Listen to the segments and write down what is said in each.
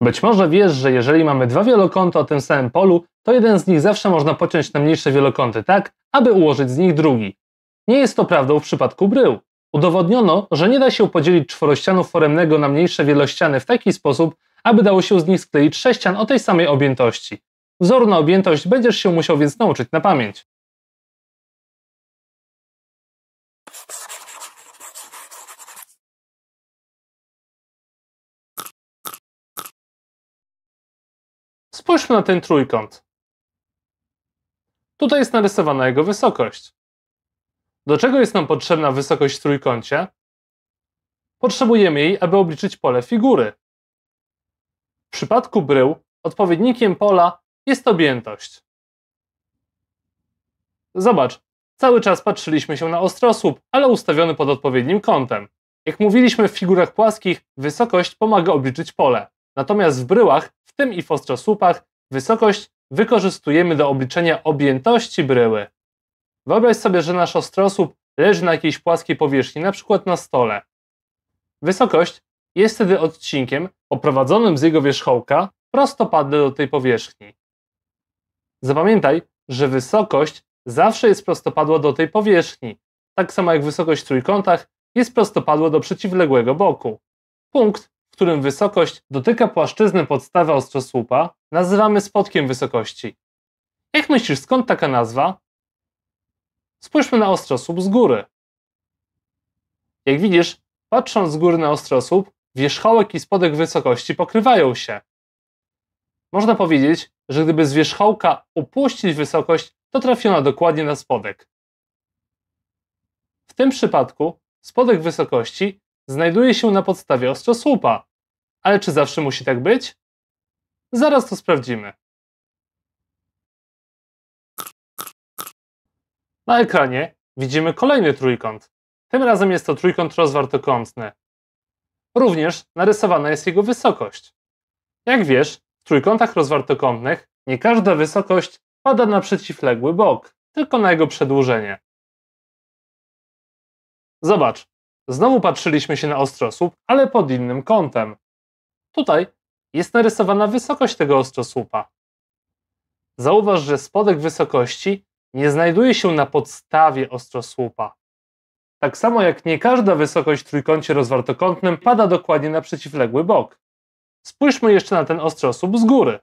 Być może wiesz, że jeżeli mamy dwa wielokąty o tym samym polu, to jeden z nich zawsze można pociąć na mniejsze wielokąty tak, aby ułożyć z nich drugi. Nie jest to prawdą w przypadku brył. Udowodniono, że nie da się podzielić czworościanu foremnego na mniejsze wielościany w taki sposób, aby dało się z nich skleić sześcian o tej samej objętości. Wzoru na objętość będziesz się musiał więc nauczyć na pamięć. Spójrzmy na ten trójkąt. Tutaj jest narysowana jego wysokość. Do czego jest nam potrzebna wysokość w trójkącie? Potrzebujemy jej, aby obliczyć pole figury. W przypadku brył odpowiednikiem pola jest objętość. Zobacz, cały czas patrzyliśmy się na ostrosłup, ale ustawiony pod odpowiednim kątem. Jak mówiliśmy w figurach płaskich, wysokość pomaga obliczyć pole. Natomiast w bryłach tym i w ostrosłupach, wysokość wykorzystujemy do obliczenia objętości bryły. Wyobraź sobie, że nasz ostrosłup leży na jakiejś płaskiej powierzchni, na przykład na stole. Wysokość jest wtedy odcinkiem oprowadzonym z jego wierzchołka prostopadle do tej powierzchni. Zapamiętaj, że wysokość zawsze jest prostopadła do tej powierzchni, tak samo jak wysokość w trójkątach jest prostopadła do przeciwległego boku. Punkt którym wysokość dotyka płaszczyzny podstawy ostrosłupa nazywamy spodkiem wysokości. Jak myślisz, skąd taka nazwa? Spójrzmy na ostrosłup z góry. Jak widzisz, patrząc z góry na ostrosłup, wierzchołek i spodek wysokości pokrywają się. Można powiedzieć, że gdyby z wierzchołka upuścić wysokość, to trafiono dokładnie na spodek. W tym przypadku spodek wysokości znajduje się na podstawie ostrzosłupa. Ale czy zawsze musi tak być? Zaraz to sprawdzimy. Na ekranie widzimy kolejny trójkąt. Tym razem jest to trójkąt rozwartokątny. Również narysowana jest jego wysokość. Jak wiesz, w trójkątach rozwartokątnych nie każda wysokość pada na przeciwległy bok, tylko na jego przedłużenie. Zobacz, Znowu patrzyliśmy się na ostrosłup, ale pod innym kątem. Tutaj jest narysowana wysokość tego ostrosłupa. Zauważ, że spodek wysokości nie znajduje się na podstawie ostrosłupa. Tak samo jak nie każda wysokość w trójkącie rozwartokątnym pada dokładnie na przeciwległy bok. Spójrzmy jeszcze na ten ostrosłup z góry.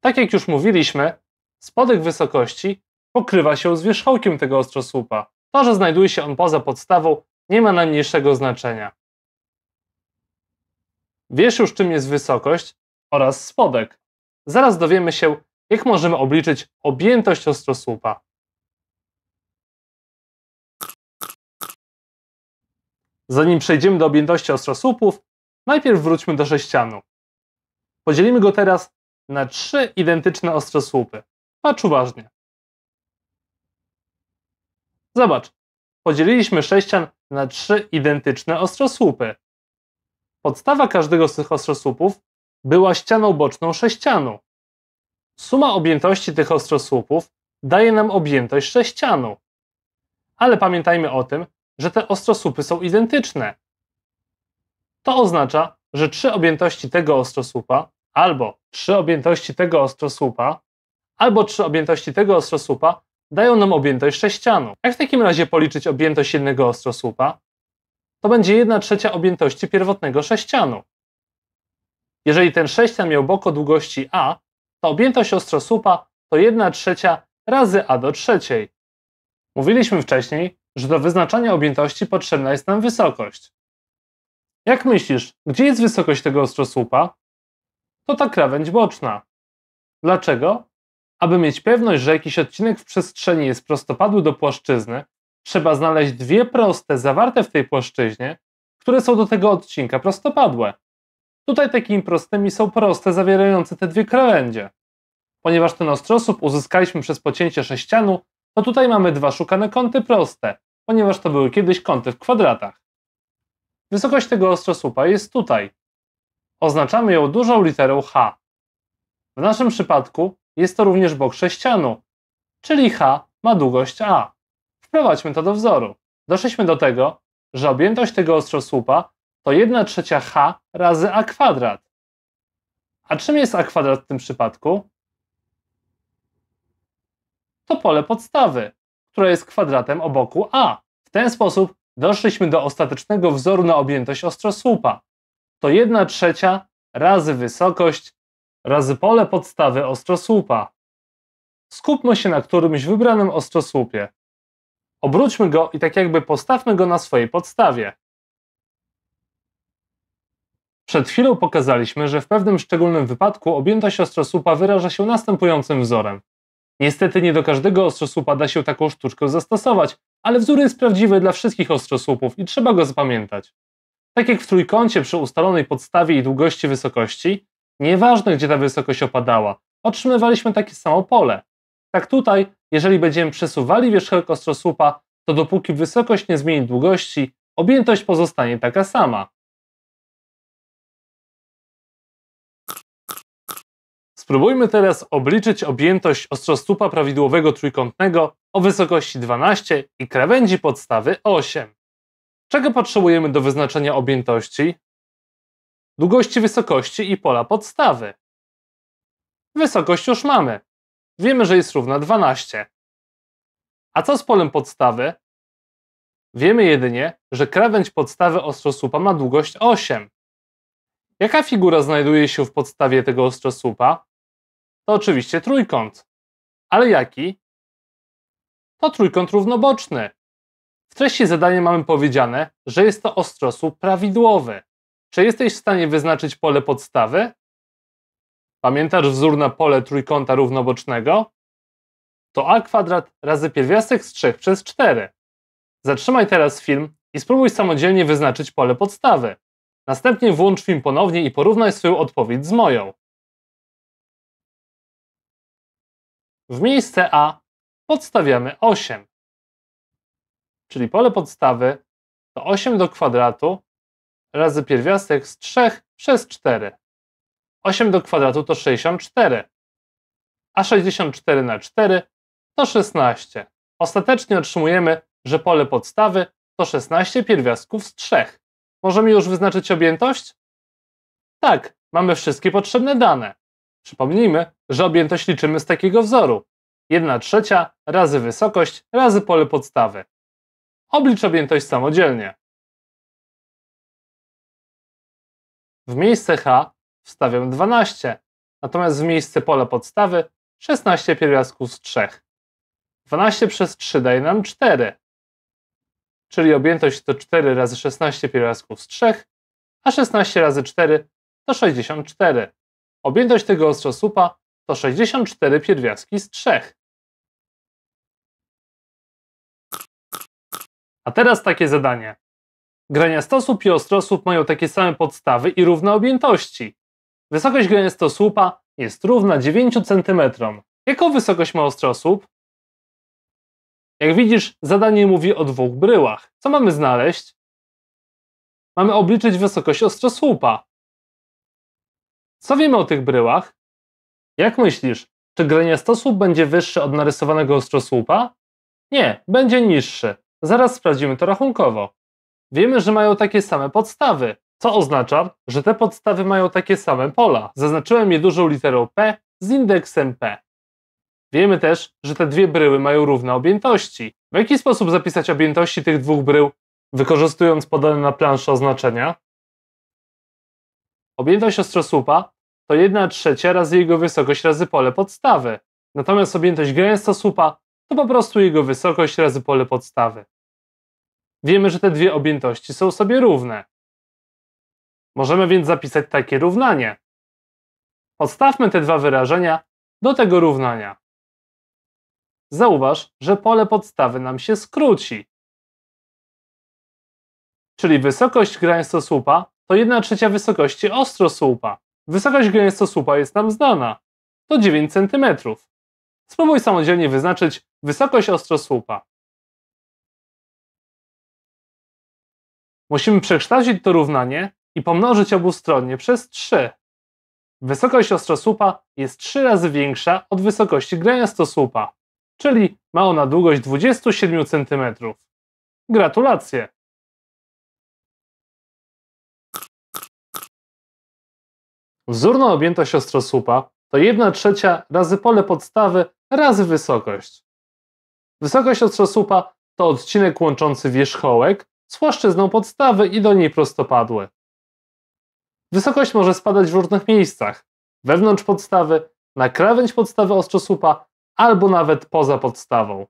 Tak jak już mówiliśmy, spodek wysokości pokrywa się z wierzchołkiem tego ostrosłupa. To, że znajduje się on poza podstawą, nie ma najmniejszego znaczenia. Wiesz już, czym jest wysokość oraz spodek. Zaraz dowiemy się, jak możemy obliczyć objętość ostrosłupa. Zanim przejdziemy do objętości ostrosłupów, najpierw wróćmy do sześcianu. Podzielimy go teraz na trzy identyczne ostrosłupy. Patrz uważnie. Zobacz, podzieliliśmy sześcian na trzy identyczne ostrosłupy. Podstawa każdego z tych ostrosłupów była ścianą boczną sześcianu. Suma objętości tych ostrosłupów daje nam objętość sześcianu. Ale pamiętajmy o tym, że te ostrosłupy są identyczne. To oznacza, że trzy objętości tego ostrosłupa, albo trzy objętości tego ostrosłupa, albo trzy objętości tego ostrosłupa dają nam objętość sześcianu. Jak w takim razie policzyć objętość jednego ostrosłupa? To będzie 1 trzecia objętości pierwotnego sześcianu. Jeżeli ten sześcian miał boko długości a, to objętość ostrosłupa to 1 trzecia razy a do trzeciej. Mówiliśmy wcześniej, że do wyznaczania objętości potrzebna jest nam wysokość. Jak myślisz, gdzie jest wysokość tego ostrosłupa? To ta krawędź boczna. Dlaczego? Aby mieć pewność, że jakiś odcinek w przestrzeni jest prostopadły do płaszczyzny, trzeba znaleźć dwie proste zawarte w tej płaszczyźnie, które są do tego odcinka prostopadłe. Tutaj takimi prostymi są proste zawierające te dwie krawędzie. Ponieważ ten ostrosłup uzyskaliśmy przez pocięcie sześcianu, to tutaj mamy dwa szukane kąty proste, ponieważ to były kiedyś kąty w kwadratach. Wysokość tego ostrosłupa jest tutaj. Oznaczamy ją dużą literą H. W naszym przypadku jest to również bok sześcianu, czyli H ma długość A. Wprowadźmy to do wzoru. Doszliśmy do tego, że objętość tego ostrosłupa to 1 trzecia H razy A kwadrat. A czym jest A kwadrat w tym przypadku? To pole podstawy, które jest kwadratem o boku A. W ten sposób doszliśmy do ostatecznego wzoru na objętość ostrosłupa. To 1 trzecia razy wysokość razy pole podstawy ostrosłupa. Skupmy się na którymś wybranym ostrosłupie. Obróćmy go i tak jakby postawmy go na swojej podstawie. Przed chwilą pokazaliśmy, że w pewnym szczególnym wypadku objętość ostrosłupa wyraża się następującym wzorem. Niestety nie do każdego ostrosłupa da się taką sztuczkę zastosować, ale wzór jest prawdziwy dla wszystkich ostrosłupów i trzeba go zapamiętać. Tak jak w trójkącie przy ustalonej podstawie i długości wysokości, Nieważne, gdzie ta wysokość opadała, otrzymywaliśmy takie samo pole. Tak tutaj, jeżeli będziemy przesuwali wierzchołek ostrosłupa, to dopóki wysokość nie zmieni długości, objętość pozostanie taka sama. Spróbujmy teraz obliczyć objętość ostrostupa prawidłowego trójkątnego o wysokości 12 i krawędzi podstawy 8. Czego potrzebujemy do wyznaczenia objętości? długości, wysokości i pola podstawy. Wysokość już mamy. Wiemy, że jest równa 12. A co z polem podstawy? Wiemy jedynie, że krawędź podstawy ostrosłupa ma długość 8. Jaka figura znajduje się w podstawie tego ostrosłupa? To oczywiście trójkąt. Ale jaki? To trójkąt równoboczny. W treści zadania mamy powiedziane, że jest to ostrosłup prawidłowy. Czy jesteś w stanie wyznaczyć pole podstawy? Pamiętasz wzór na pole trójkąta równobocznego? To a kwadrat razy pierwiastek z 3 przez 4. Zatrzymaj teraz film i spróbuj samodzielnie wyznaczyć pole podstawy. Następnie włącz film ponownie i porównaj swoją odpowiedź z moją. W miejsce A podstawiamy 8. Czyli pole podstawy to 8 do kwadratu razy pierwiastek z 3 przez 4. 8 do kwadratu to 64, a 64 na 4 to 16. Ostatecznie otrzymujemy, że pole podstawy to 16 pierwiastków z 3. Możemy już wyznaczyć objętość? Tak, mamy wszystkie potrzebne dane. Przypomnijmy, że objętość liczymy z takiego wzoru. 1 trzecia razy wysokość razy pole podstawy. Oblicz objętość samodzielnie. W miejsce H wstawiam 12, natomiast w miejsce pola podstawy 16 pierwiastków z 3. 12 przez 3 daje nam 4, czyli objętość to 4 razy 16 pierwiastków z 3, a 16 razy 4 to 64. Objętość tego ostrosłupa to 64 pierwiastki z 3. A teraz takie zadanie. Graniastosłup i ostrosłup mają takie same podstawy i równe objętości. Wysokość graniastosłupa jest równa 9 cm. Jaką wysokość ma ostrosłup? Jak widzisz, zadanie mówi o dwóch bryłach. Co mamy znaleźć? Mamy obliczyć wysokość ostrosłupa. Co wiemy o tych bryłach? Jak myślisz, czy graniastosłup będzie wyższy od narysowanego ostrosłupa? Nie, będzie niższy. Zaraz sprawdzimy to rachunkowo wiemy, że mają takie same podstawy, co oznacza, że te podstawy mają takie same pola. Zaznaczyłem je dużą literą P z indeksem P. Wiemy też, że te dwie bryły mają równe objętości. W jaki sposób zapisać objętości tych dwóch brył, wykorzystując podane na planszy oznaczenia? Objętość ostrosłupa to 1 trzecia razy jego wysokość razy pole podstawy, natomiast objętość gęstosłupa to po prostu jego wysokość razy pole podstawy. Wiemy, że te dwie objętości są sobie równe. Możemy więc zapisać takie równanie. Podstawmy te dwa wyrażenia do tego równania. Zauważ, że pole podstawy nam się skróci. Czyli wysokość graństosłupa to 1 trzecia wysokości ostrosłupa. Wysokość graństosłupa jest nam znana. To 9 cm. Spróbuj samodzielnie wyznaczyć wysokość ostrosłupa. Musimy przekształcić to równanie i pomnożyć obustronnie przez 3. Wysokość ostrosłupa jest 3 razy większa od wysokości graniastosłupa, czyli ma ona długość 27 cm. Gratulacje! Wzórna objętość ostrosłupa to 1 trzecia razy pole podstawy razy wysokość. Wysokość ostrosłupa to odcinek łączący wierzchołek z płaszczyzną podstawy i do niej prostopadłe. Wysokość może spadać w różnych miejscach: wewnątrz podstawy, na krawędź podstawy ostrzosłupa albo nawet poza podstawą.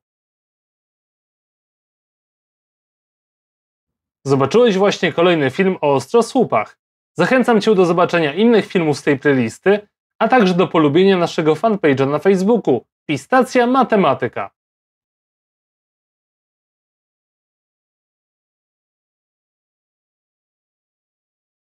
Zobaczyłeś właśnie kolejny film o ostrosłupach. Zachęcam Cię do zobaczenia innych filmów z tej playlisty, a także do polubienia naszego fanpage'a na Facebooku Pistacja Matematyka.